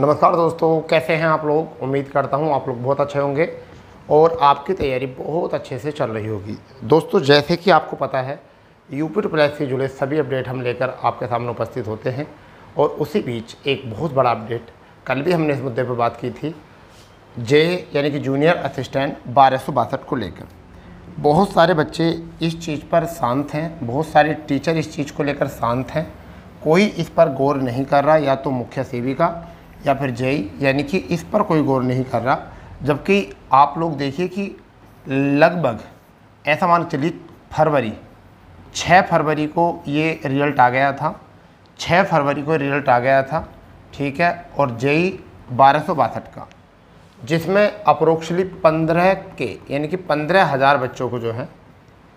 नमस्कार दोस्तों कैसे हैं आप लोग उम्मीद करता हूं आप लोग बहुत अच्छे होंगे और आपकी तैयारी बहुत अच्छे से चल रही होगी दोस्तों जैसे कि आपको पता है यूपी टू से जुड़े सभी अपडेट हम लेकर आपके सामने उपस्थित होते हैं और उसी बीच एक बहुत बड़ा अपडेट कल भी हमने इस मुद्दे पर बात की थी जे यानी कि जूनियर असिस्टेंट बारह को लेकर बहुत सारे बच्चे इस चीज़ पर शांत हैं बहुत सारे टीचर इस चीज़ को लेकर शांत हैं कोई इस पर गौर नहीं कर रहा या तो मुख्य सेविका या फिर जेई यानी कि इस पर कोई गौर नहीं कर रहा जबकि आप लोग देखिए कि लगभग ऐसा मान चलिए फरवरी 6 फरवरी को ये रिजल्ट आ गया था 6 फरवरी को रिजल्ट आ गया था ठीक है और जेई बारह का जिसमें अप्रोक्सली पंद्रह के यानी कि पंद्रह हज़ार बच्चों को जो है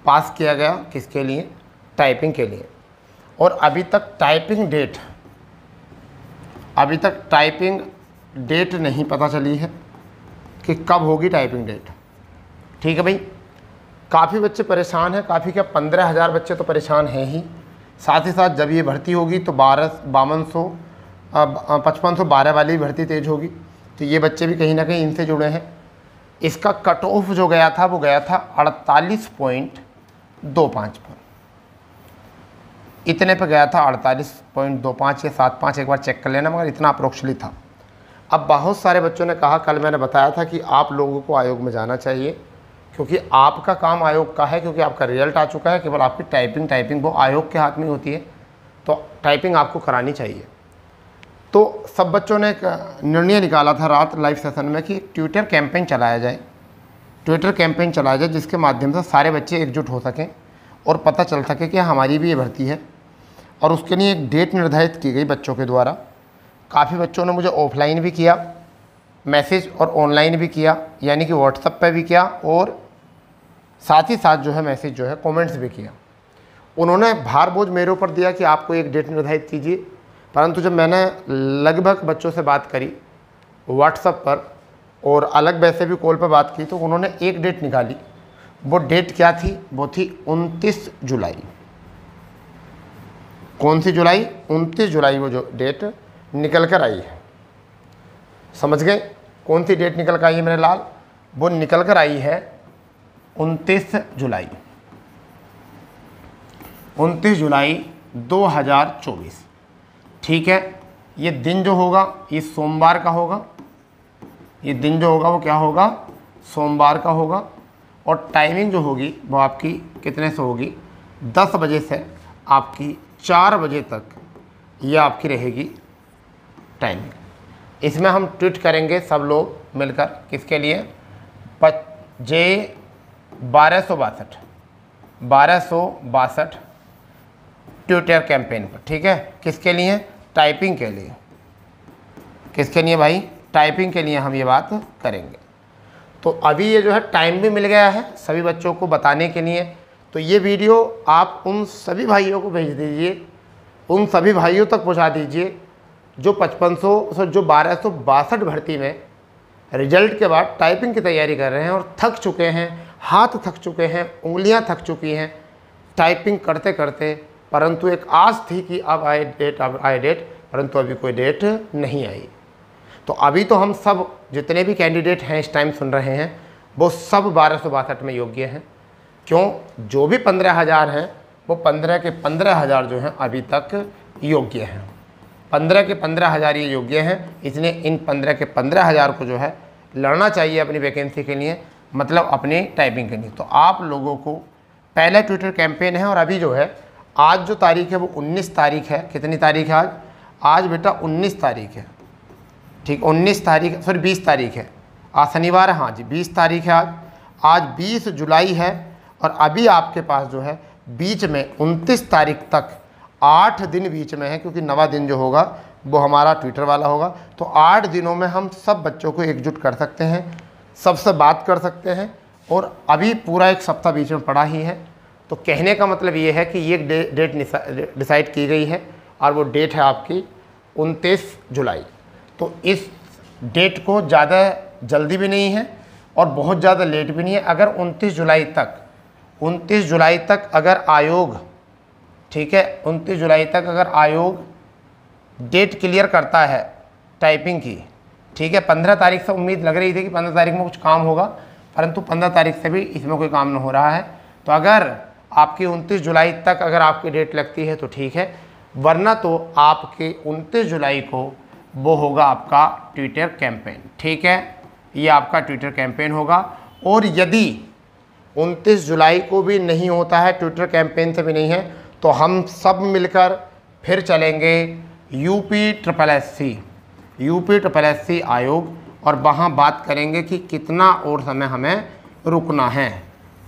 पास किया गया किसके लिए टाइपिंग के लिए और अभी तक टाइपिंग डेट अभी तक टाइपिंग डेट नहीं पता चली है कि कब होगी टाइपिंग डेट ठीक है भाई काफ़ी बच्चे परेशान हैं काफ़ी क्या पंद्रह हज़ार बच्चे तो परेशान हैं ही साथ ही साथ जब ये भर्ती होगी तो बारह बावन सौ पचपन सौ बारह वाली भर्ती तेज होगी तो ये बच्चे भी कहीं ना कहीं इनसे जुड़े हैं इसका कट ऑफ जो गया था वो गया था अड़तालीस पॉइंट दो पाँच पर इतने पे गया था अड़तालीस पॉइंट दो पाँच या सात पाँच एक बार चेक कर लेना मगर इतना अप्रोक्सली था अब बहुत सारे बच्चों ने कहा कल मैंने बताया था कि आप लोगों को आयोग में जाना चाहिए क्योंकि आपका काम आयोग का है क्योंकि आपका रिजल्ट आ चुका है केवल आपकी टाइपिंग टाइपिंग वो आयोग के हाथ में होती है तो टाइपिंग आपको करानी चाहिए तो सब बच्चों ने एक निर्णय निकाला था रात लाइव सेशन में कि ट्विटर कैंपेन चलाया जाए ट्विटर कैंपेन चलाया जाए जिसके माध्यम से सारे बच्चे एकजुट हो सकें और पता चल सके कि हमारी भी ये भर्ती है और उसके लिए एक डेट निर्धारित की गई बच्चों के द्वारा काफ़ी बच्चों ने मुझे ऑफलाइन भी किया मैसेज और ऑनलाइन भी किया यानी कि व्हाट्सअप पर भी किया और साथ ही साथ जो है मैसेज जो है कमेंट्स भी किया उन्होंने भार बोझ मेरे ऊपर दिया कि आपको एक डेट निर्धारित कीजिए परंतु जब मैंने लगभग बच्चों से बात करी व्हाट्सअप पर और अलग वैसे भी कॉल पर बात की तो उन्होंने एक डेट निकाली वो डेट क्या थी वो थी उनतीस जुलाई कौन सी जुलाई उनतीस जुलाई वो जो डेट निकल कर आई है समझ गए कौन सी डेट निकल कर आई है मेरे लाल वो निकल कर आई है उनतीस जुलाई उनतीस जुलाई 2024 ठीक है ये दिन जो होगा ये सोमवार का होगा ये दिन जो होगा वो क्या होगा सोमवार का होगा और टाइमिंग जो होगी वो आपकी कितने से होगी 10 बजे से आपकी चार बजे तक ये आपकी रहेगी टाइमिंग इसमें हम ट्वीट करेंगे सब लोग मिलकर किसके लिए पच जे बारह सौ बासठ बारह सौ बासठ ट्विटर कैंपेन पर ठीक है किसके लिए टाइपिंग के लिए किसके लिए भाई टाइपिंग के लिए हम ये बात करेंगे तो अभी ये जो है टाइम भी मिल गया है सभी बच्चों को बताने के लिए तो ये वीडियो आप उन सभी भाइयों को भेज दीजिए उन सभी भाइयों तक पहुंचा दीजिए जो पचपन सौ जो बारह भर्ती में रिजल्ट के बाद टाइपिंग की तैयारी कर रहे हैं और थक चुके हैं हाथ थक चुके हैं उंगलियां थक चुकी हैं टाइपिंग करते करते परंतु एक आस थी कि अब आए डेट अब आए डेट परंतु अभी कोई डेट नहीं आई तो अभी तो हम सब जितने भी कैंडिडेट हैं इस टाइम सुन रहे हैं वो सब बारह में योग्य हैं क्यों जो भी पंद्रह हज़ार हैं वो पंद्रह के पंद्रह हज़ार जो हैं अभी तक योग्य हैं पंद्रह के पंद्रह हज़ार ये योग्य हैं इसलिए इन पंद्रह के पंद्रह हज़ार को जो है लड़ना चाहिए अपनी वैकेंसी के लिए मतलब अपनी टाइपिंग के लिए तो आप लोगों को पहला ट्विटर कैंपेन है और अभी जो है आज जो तारीख है वो उन्नीस तारीख है कितनी तारीख है आज आज बेटा उन्नीस तारीख है ठीक उन्नीस तारीख सॉरी बीस तारीख है आज शनिवार हाँ जी बीस तारीख है आज आज बीस जुलाई है और अभी आपके पास जो है बीच में उनतीस तारीख तक आठ दिन बीच में है क्योंकि नवा दिन जो होगा वो हमारा ट्विटर वाला होगा तो आठ दिनों में हम सब बच्चों को एकजुट कर सकते हैं सबसे बात कर सकते हैं और अभी पूरा एक सप्ताह बीच में पड़ा ही है तो कहने का मतलब ये है कि ये डे, डेट डिसाइड की गई है और वो डेट है आपकी उनतीस जुलाई तो इस डेट को ज़्यादा जल्दी भी नहीं है और बहुत ज़्यादा लेट भी नहीं है अगर उनतीस जुलाई तक उनतीस जुलाई तक अगर आयोग ठीक है उनतीस जुलाई तक अगर आयोग डेट क्लियर करता है टाइपिंग की ठीक है पंद्रह तारीख से उम्मीद लग रही थी कि पंद्रह तारीख में कुछ काम होगा परंतु पंद्रह तारीख से भी इसमें कोई काम नहीं हो रहा है तो अगर आपकी उनतीस जुलाई तक अगर आपकी डेट लगती है तो ठीक है वरना तो आपके उनतीस जुलाई को वो होगा आपका ट्विटर कैंपेन ठीक है ये आपका ट्विटर कैंपेन होगा और यदि उनतीस जुलाई को भी नहीं होता है ट्विटर कैंपेन से भी नहीं है तो हम सब मिलकर फिर चलेंगे UP triple S C UP triple S C आयोग और वहाँ बात करेंगे कि कितना और समय हमें रुकना है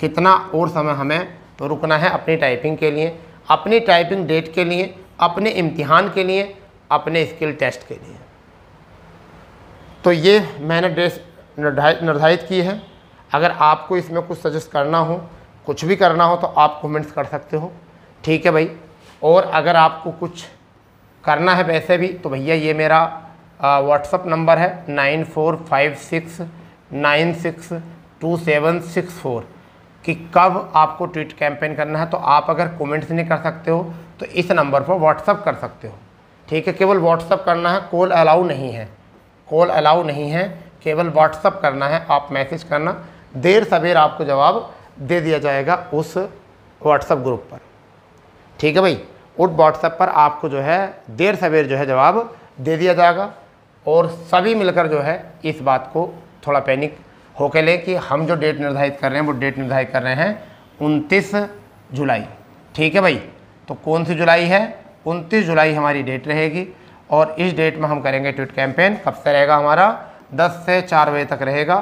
कितना और समय हमें रुकना है अपनी टाइपिंग के लिए अपनी टाइपिंग डेट के लिए अपने इम्तिहान के लिए अपने स्किल टेस्ट के लिए तो ये मैंने ड्रेस निर्धारित की है अगर आपको इसमें कुछ सजेस्ट करना हो कुछ भी करना हो तो आप कमेंट्स कर सकते हो ठीक है भाई और अगर आपको कुछ करना है वैसे भी तो भैया ये मेरा व्हाट्सअप नंबर है nine four five six nine six two seven six four कि कब आपको ट्वीट कैंपेन करना है तो आप अगर कमेंट्स नहीं कर सकते हो तो इस नंबर पर व्हाट्सअप कर सकते हो ठीक है केवल व्हाट्सअप करना है कॉल अलाउ नहीं है कॉल अलाउ नहीं है केवल व्हाट्सअप करना है आप मैसेज करना देर सवेर आपको जवाब दे दिया जाएगा उस व्हाट्सएप ग्रुप पर ठीक है भाई उस व्हाट्सएप पर आपको जो है देर सवेर जो है जवाब दे दिया जाएगा और सभी मिलकर जो है इस बात को थोड़ा पैनिक होकर लें कि हम जो डेट निर्धारित कर रहे हैं वो डेट निर्धारित कर रहे हैं उनतीस जुलाई ठीक है भाई तो कौन सी जुलाई है उनतीस जुलाई हमारी डेट रहेगी और इस डेट में हम करेंगे ट्वीट कैंपेन कब से रहेगा हमारा दस से चार बजे तक रहेगा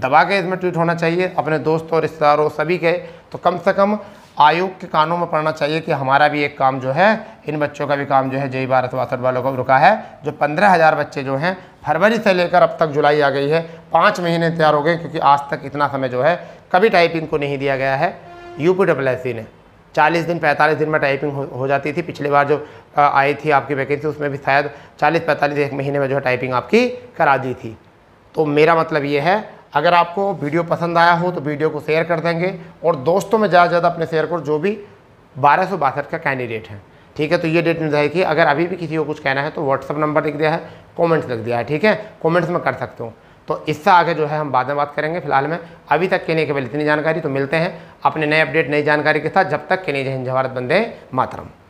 दबा के इसमें ट्वीट होना चाहिए अपने दोस्तों और रिश्तेदारों सभी के तो कम से कम आयोग के कानों में पढ़ना चाहिए कि हमारा भी एक काम जो है इन बच्चों का भी काम जो है जय भारत वासठ वालों का रुका है जो पंद्रह हज़ार बच्चे जो हैं फरवरी से लेकर अब तक जुलाई आ गई है पाँच महीने तैयार हो गए क्योंकि आज तक इतना समय जो है कभी टाइपिंग को नहीं दिया गया है यू पी एस सी ने चालीस दिन पैंतालीस दिन में टाइपिंग हो, हो जाती थी पिछली बार जो आई थी आपकी वैकेंसी उसमें भी शायद चालीस पैंतालीस एक महीने में जो है टाइपिंग आपकी करा दी थी तो मेरा मतलब ये है अगर आपको वीडियो पसंद आया हो तो वीडियो को शेयर कर देंगे और दोस्तों में ज़्यादा से ज़्यादा अपने शेयर करो जो भी बारह का कैंडिडेट है ठीक है तो ये डेट निर्धारित की अगर अभी भी किसी को कुछ कहना है तो व्हाट्सअप नंबर लिख दिया है कमेंट्स लिख दिया है ठीक है कमेंट्स में कर सकते हो तो इससे आगे जो है हम बाद में बात करेंगे फिलहाल में अभी तक के लिए केवल इतनी जानकारी तो मिलते हैं अपने नए अपडेट नई जानकारी के साथ जब तक के लिए जय हिंद भारत बंदे मातरम